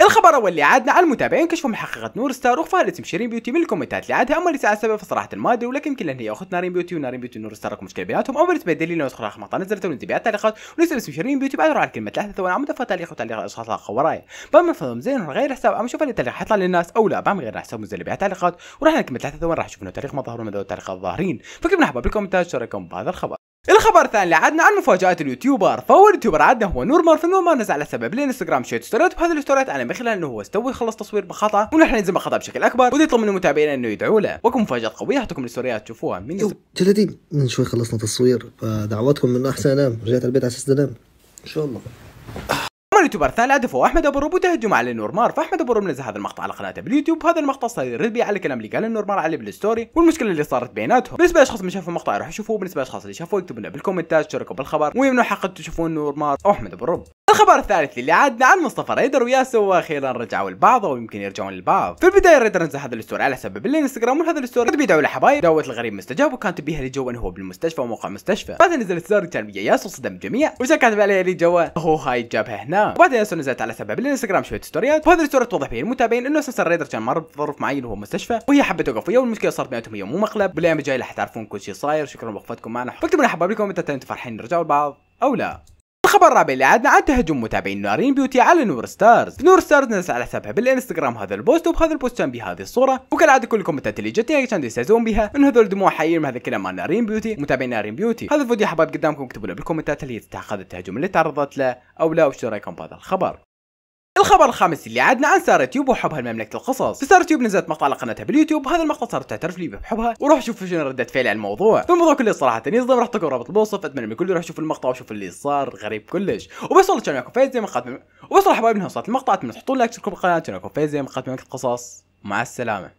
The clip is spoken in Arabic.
الخبر اول اللي عادنا على المتابعين كشفوا محققه نور ستار وخفالة اسم شيرين بيوتي من الكومنتات اللي عادها اما اللي ساعه سبب فصراحه ما ادري ولكن يمكن هي اخت نارين بيوتي ونارين بيوتي ونور ستار مشكله بيناتهم او بالنسبه لدليل نسخه رقم نزلت بها تعليقات ونزلت اسم شيرين بيوتي بعد على كلمه لحظه ثواني عمود تعليق وتعليق اشخاص اخر وراي بما فهم زين غير حساب عم شوف التعليق حيطلع للناس او لا ما غير حساب مزل بيعت تعليقات وراح كلمة لحظه ثواني راح نشوف انه تاريخ ما ظهر من التاريخ الظاهرين فكتبنا حبا بالكومنتات رايكم بهذا الخبر الخبر الثاني اللي عدنا عن مفاجات اليوتيوبر فاول يوتيوبر عدنا هو نور نور وما نزل على سبب للانستغرام شويه ستوريات وهذه الستوريات انا من خلال انه هو استوى خلص تصوير بخطا ونحن ننزل بخطا بشكل اكبر ودي ويطلب من المتابعين انه يدعوا له وكم مفاجات قويه حطكم الستوريات تشوفوها من يو من شوي خلصنا تصوير فدعواتكم من احسن انام رجعت البيت على اساس انام ان شاء الله اليوتيوبر ثاني الهدف هو احمد ابو رب تهجم على نورمار فاحمد ابو رب نزل هذا المقطع على قناته باليوتيوب هذا المقطع صار يرد على الكلام اللي قاله نورمار عليه بالستوري والمشكله اللي صارت بيناتهم بالنسبه للاشخاص اللي شافوا المقطع يروحوا يشوفوه بالنسبه للاشخاص اللي شافوه اكتبوا لنا بالكومنتات شاركوا بالخبر ويمنوا حق تشوفون نورمار او احمد ابو رب الخبر الثالث اللي عادنا عن مصطفى ريدر وياسو واخيرا رجعوا البعض او يمكن يرجعون لبعض في البدايه ريدر نزل هذا الستوري على سبب الانستغرام وهذا الستوري بيدعو لحبايب دعوه الغريب مستجاب وكانت بيها لجو انه هو بالمستشفى وموقع مستشفى بعدين نزل ستوري كان ويا ياسو صدم الجميع وجا كاتب عليه اللي جوا هو هاي جابها هنا وبعدين ياسو نزلت على سبب الانستغرام شويه ستوريات وهذا الستوري توضح فيه المتابعين انه اساسا ريدر كان مر بظروف معين وهو مستشفى وهي حبت توقف وياه والمشكله صارت بيناتهم هي مو مقلب بالايام الجايه راح تعرفون كل شيء صاير شكرا لوقفتكم معنا فاكتبوا لنا حبايبكم متى انتم فرحين نرجعوا لبعض او لا الخبر الرابع اللي عادنا عن تهجم متابعين نارين بيوتي على نور ستارز نور ستارز نزل على حسابها بالانستغرام هذا البوست وبهذا البوست كان بهذه الصوره وكالعاده كل الكومنتات اللي جتني كانوا يستهزئون بها من هذول دموع حقيقيين هذا الكلام عن نارين بيوتي متابعين نارين بيوتي هذا الفيديو يا قدامكم اكتبوا له بالكومنتات هل هي تستحق هذا التهجم اللي تعرضت له او لا وش رايكم بهذا الخبر الخبر الخامس اللي عدنا عن ساره تيوب وحبها لمملكه القصص سارة تيوب نزلت مقطع على قناتها باليوتيوب هذا المقطع صارت تعترف لي بحبها وروح شوف شنو رده فعلي على الموضوع فالموضوع كله صراحه يصدم راح تكون رابط بالوصف، اتمنى من كل يروح يشوف المقطع وشوف اللي صار غريب كلش وبس والله كان معكم فايز زي ما قدم وبس والله حبايبنا وصلت المقطع اتمنى تحطون لايك تشتركوا بالقناه كان معكم فايز زي ما قدم القصص مع السلامه